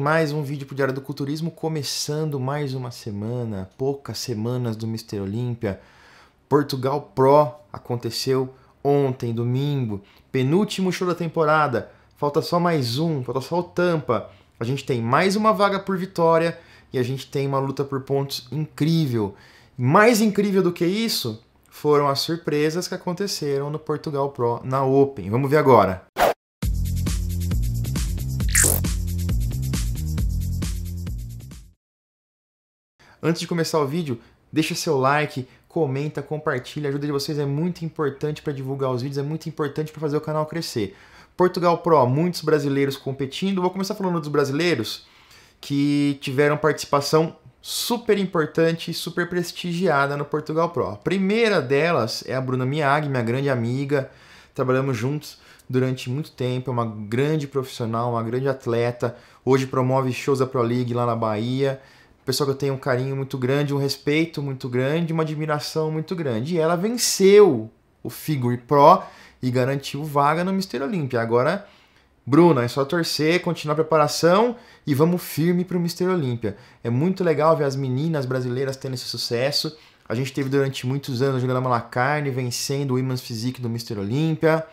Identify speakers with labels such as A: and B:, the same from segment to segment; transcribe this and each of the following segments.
A: Mais um vídeo para o Diário do Culturismo, começando mais uma semana, poucas semanas do Mister Olímpia. Portugal Pro aconteceu ontem, domingo, penúltimo show da temporada, falta só mais um, falta só o Tampa. A gente tem mais uma vaga por vitória e a gente tem uma luta por pontos incrível. Mais incrível do que isso foram as surpresas que aconteceram no Portugal Pro na Open. Vamos ver agora. Antes de começar o vídeo, deixa seu like, comenta, compartilha, a ajuda de vocês é muito importante para divulgar os vídeos, é muito importante para fazer o canal crescer. Portugal Pro, muitos brasileiros competindo. Vou começar falando dos brasileiros que tiveram participação super importante e super prestigiada no Portugal Pro. A primeira delas é a Bruna Miag, minha grande amiga. Trabalhamos juntos durante muito tempo, é uma grande profissional, uma grande atleta. Hoje promove shows da Pro League lá na Bahia pessoa que eu tenho um carinho muito grande, um respeito muito grande, uma admiração muito grande. E ela venceu o Figure Pro e garantiu vaga no Mister Olímpia. Agora, Bruna, é só torcer, continuar a preparação e vamos firme para o Mister Olímpia. É muito legal ver as meninas brasileiras tendo esse sucesso. A gente teve durante muitos anos jogando a Malacarne, vencendo o Women's Physique do Mister Olímpia.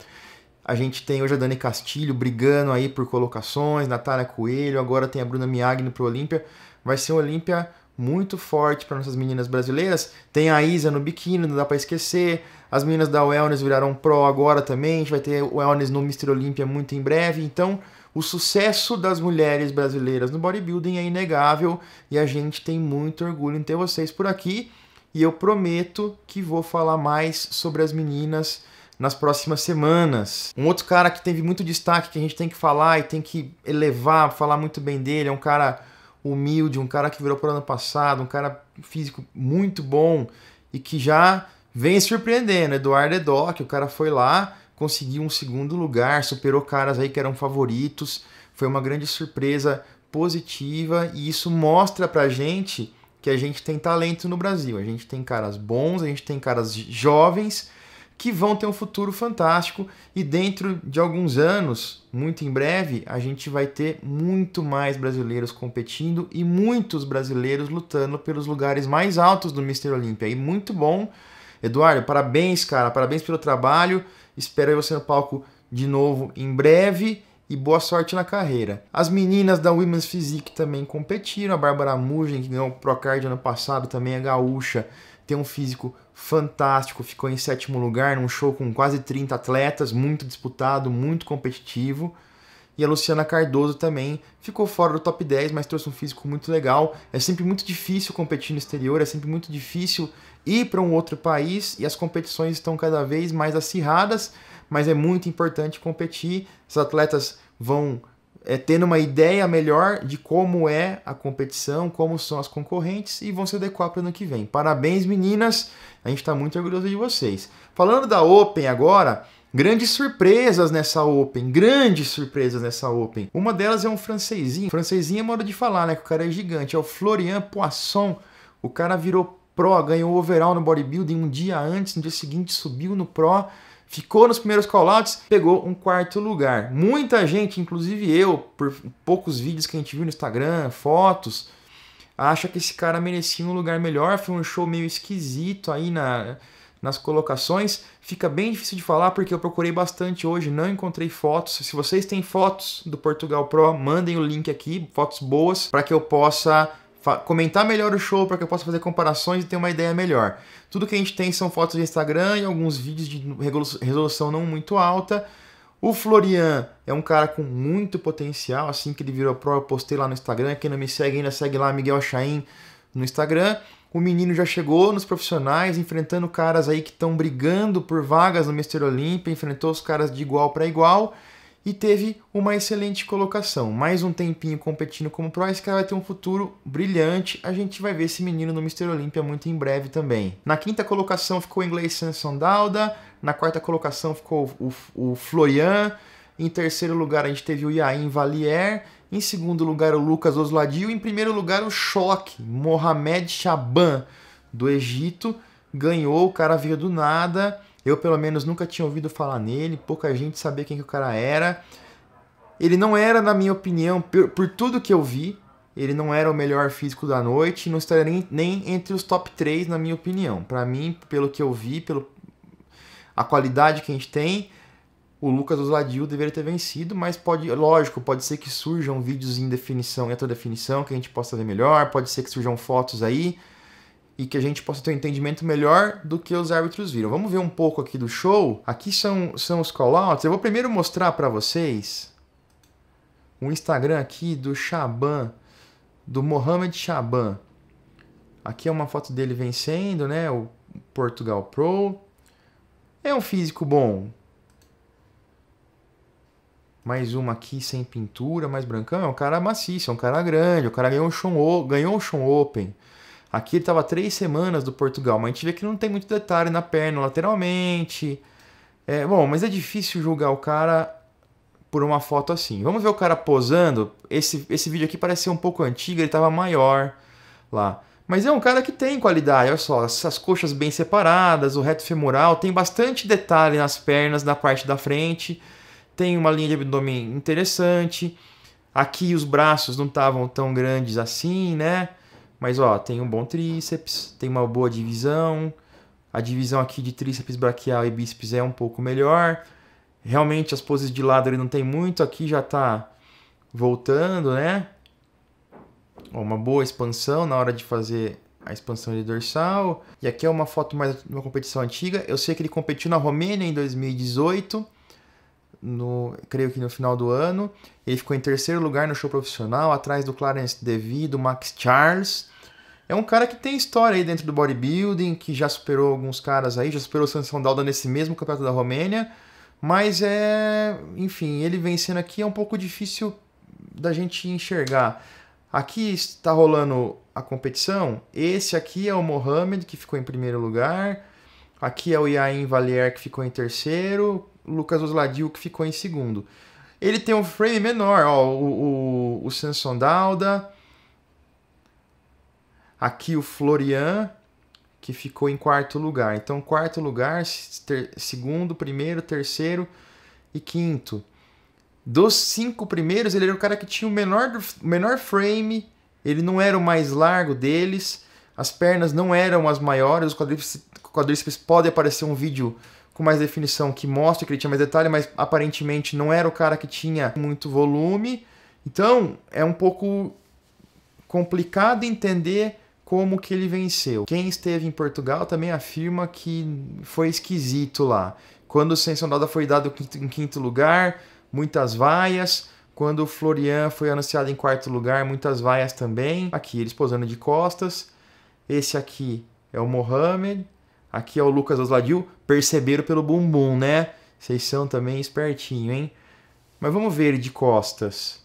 A: A gente tem hoje a Dani Castilho brigando aí por colocações, Natália Coelho, agora tem a Bruna Miagno pro Olímpia. Vai ser um Olímpia muito forte para nossas meninas brasileiras. Tem a Isa no biquíni, não dá para esquecer. As meninas da Wellness viraram pro agora também. A gente vai ter o Wellness no Mister Olímpia muito em breve. Então, o sucesso das mulheres brasileiras no bodybuilding é inegável e a gente tem muito orgulho em ter vocês por aqui. E eu prometo que vou falar mais sobre as meninas nas próximas semanas. Um outro cara que teve muito destaque, que a gente tem que falar e tem que elevar, falar muito bem dele, é um cara humilde, um cara que virou pro ano passado, um cara físico muito bom e que já vem surpreendendo. Eduardo Edoc, o cara foi lá, conseguiu um segundo lugar, superou caras aí que eram favoritos, foi uma grande surpresa positiva e isso mostra pra gente que a gente tem talento no Brasil. A gente tem caras bons, a gente tem caras jovens que vão ter um futuro fantástico e dentro de alguns anos, muito em breve, a gente vai ter muito mais brasileiros competindo e muitos brasileiros lutando pelos lugares mais altos do Mister Olímpia. E muito bom. Eduardo, parabéns, cara. Parabéns pelo trabalho. Espero você no palco de novo em breve e boa sorte na carreira. As meninas da Women's Physique também competiram, a Bárbara Mugen, que ganhou o Procard ano passado, também é gaúcha, tem um físico fantástico, ficou em sétimo lugar num show com quase 30 atletas, muito disputado, muito competitivo. E a Luciana Cardoso também ficou fora do top 10, mas trouxe um físico muito legal. É sempre muito difícil competir no exterior, é sempre muito difícil ir para um outro país e as competições estão cada vez mais acirradas, mas é muito importante competir. Os atletas vão é, tendo uma ideia melhor de como é a competição, como são as concorrentes e vão se adequar para o ano que vem. Parabéns, meninas! A gente está muito orgulhoso de vocês. Falando da Open agora, grandes surpresas nessa Open, grandes surpresas nessa Open. Uma delas é um francesinho. Francesinho é modo de falar, né? Que o cara é gigante. É o Florian Poisson. O cara virou pro, ganhou overall no bodybuilding um dia antes, no dia seguinte subiu no pro ficou nos primeiros callouts, pegou um quarto lugar. Muita gente, inclusive eu, por poucos vídeos que a gente viu no Instagram, fotos, acha que esse cara merecia um lugar melhor. Foi um show meio esquisito aí na, nas colocações. Fica bem difícil de falar porque eu procurei bastante hoje, não encontrei fotos. Se vocês têm fotos do Portugal Pro, mandem o link aqui, fotos boas, para que eu possa comentar melhor o show para que eu possa fazer comparações e ter uma ideia melhor. Tudo que a gente tem são fotos de Instagram e alguns vídeos de resolução não muito alta. O Florian é um cara com muito potencial, assim que ele virou pro, eu postei lá no Instagram. Quem não me segue ainda segue lá Miguel Chaim no Instagram. O menino já chegou nos profissionais, enfrentando caras aí que estão brigando por vagas no Mister Olímpia, enfrentou os caras de igual para igual e teve uma excelente colocação. Mais um tempinho competindo como pro, esse cara vai ter um futuro brilhante. A gente vai ver esse menino no Mr. Olímpia muito em breve também. Na quinta colocação ficou o inglês Samson Dauda, na quarta colocação ficou o, o, o Florian, em terceiro lugar a gente teve o Yain Valier, em segundo lugar o Lucas Osladio, em primeiro lugar o Choque, Mohamed Chaban do Egito, ganhou, o cara veio do nada eu, pelo menos, nunca tinha ouvido falar nele, pouca gente sabia quem que o cara era. Ele não era, na minha opinião, por, por tudo que eu vi, ele não era o melhor físico da noite, não estaria nem, nem entre os top 3, na minha opinião. Para mim, pelo que eu vi, pelo a qualidade que a gente tem, o Lucas Osladio deveria ter vencido, mas pode, lógico, pode ser que surjam vídeos em definição, em alta definição, que a gente possa ver melhor, pode ser que surjam fotos aí e que a gente possa ter um entendimento melhor do que os árbitros viram. Vamos ver um pouco aqui do show. Aqui são, são os callouts. Eu vou primeiro mostrar para vocês um Instagram aqui do Shaban, do Mohamed Shaban. Aqui é uma foto dele vencendo, né? O Portugal Pro. É um físico bom. Mais uma aqui sem pintura, mais brancão. É um cara maciço, é um cara grande. O cara ganhou o ganhou o Sean Open. Aqui ele estava três semanas do Portugal, mas a gente vê que não tem muito detalhe na perna, lateralmente. É, bom, mas é difícil julgar o cara por uma foto assim. Vamos ver o cara posando. Esse, esse vídeo aqui parece ser um pouco antigo, ele estava maior lá. Mas é um cara que tem qualidade, olha só, as coxas bem separadas, o reto femoral, tem bastante detalhe nas pernas, na parte da frente, tem uma linha de abdômen interessante. Aqui os braços não estavam tão grandes assim, né? Mas ó, tem um bom tríceps, tem uma boa divisão. A divisão aqui de tríceps braquial e bíceps é um pouco melhor. Realmente as poses de lado ele não tem muito, aqui já tá voltando, né? Ó, uma boa expansão na hora de fazer a expansão de dorsal. E aqui é uma foto mais de uma competição antiga. Eu sei que ele competiu na Romênia em 2018 no, creio que no final do ano. Ele ficou em terceiro lugar no show profissional, atrás do Clarence Devido do Max Charles. É um cara que tem história aí dentro do bodybuilding, que já superou alguns caras aí, já superou o Sansão Dalda nesse mesmo campeonato da Romênia. Mas é, enfim, ele vencendo aqui é um pouco difícil da gente enxergar. Aqui está rolando a competição. Esse aqui é o Mohamed, que ficou em primeiro lugar. Aqui é o Iain Valier, que ficou em terceiro. Lucas Osladio, que ficou em segundo. Ele tem um frame menor, ó, o, o, o Samson Dauda, aqui o Florian, que ficou em quarto lugar. Então, quarto lugar, ter, segundo, primeiro, terceiro e quinto. Dos cinco primeiros, ele era o cara que tinha o menor, menor frame, ele não era o mais largo deles, as pernas não eram as maiores, os quadríceps, quadríceps podem aparecer um vídeo com mais definição, que mostra que ele tinha mais detalhe, mas aparentemente não era o cara que tinha muito volume. Então, é um pouco complicado entender como que ele venceu. Quem esteve em Portugal também afirma que foi esquisito lá. Quando o Sensacional foi dado em quinto lugar, muitas vaias. Quando o Florian foi anunciado em quarto lugar, muitas vaias também. Aqui eles posando de costas. Esse aqui é o Mohamed. Aqui é o Lucas Osladil. Perceberam pelo bumbum, né? Vocês são também espertinho, hein? Mas vamos ver ele de costas.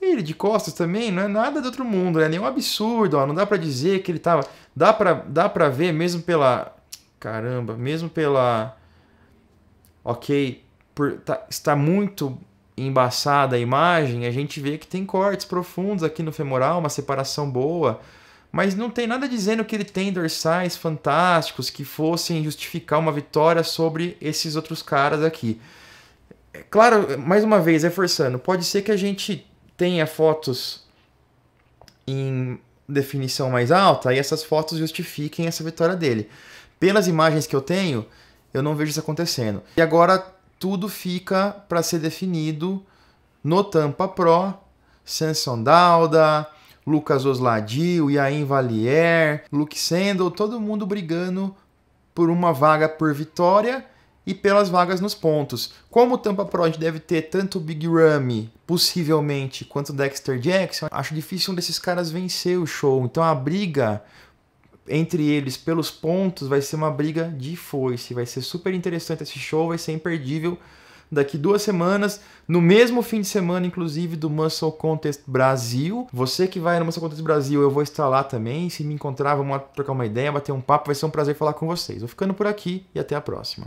A: Ele de costas também não é nada do outro mundo, né? Nenhum absurdo, ó. Não dá para dizer que ele tava... Dá pra, dá pra ver mesmo pela... Caramba, mesmo pela... Ok, por, tá, está muito embaçada a imagem, a gente vê que tem cortes profundos aqui no femoral, uma separação boa mas não tem nada dizendo que ele tem dorsais fantásticos que fossem justificar uma vitória sobre esses outros caras aqui. É claro, mais uma vez, reforçando, pode ser que a gente tenha fotos em definição mais alta e essas fotos justifiquem essa vitória dele. Pelas imagens que eu tenho, eu não vejo isso acontecendo. E agora tudo fica para ser definido no Tampa Pro, Sanson Dauda, Lucas Osladio, Iain Valier, Luke Sandel, todo mundo brigando por uma vaga por vitória e pelas vagas nos pontos. Como o Tampa Prod deve ter tanto o Big Ramy, possivelmente, quanto o Dexter Jackson, acho difícil um desses caras vencer o show. Então a briga entre eles pelos pontos vai ser uma briga de foice. Vai ser super interessante esse show, vai ser imperdível daqui duas semanas, no mesmo fim de semana, inclusive, do Muscle Contest Brasil. Você que vai no Muscle Contest Brasil, eu vou estar lá também. Se me encontrar, vamos trocar uma ideia, bater um papo. Vai ser um prazer falar com vocês. Vou ficando por aqui e até a próxima.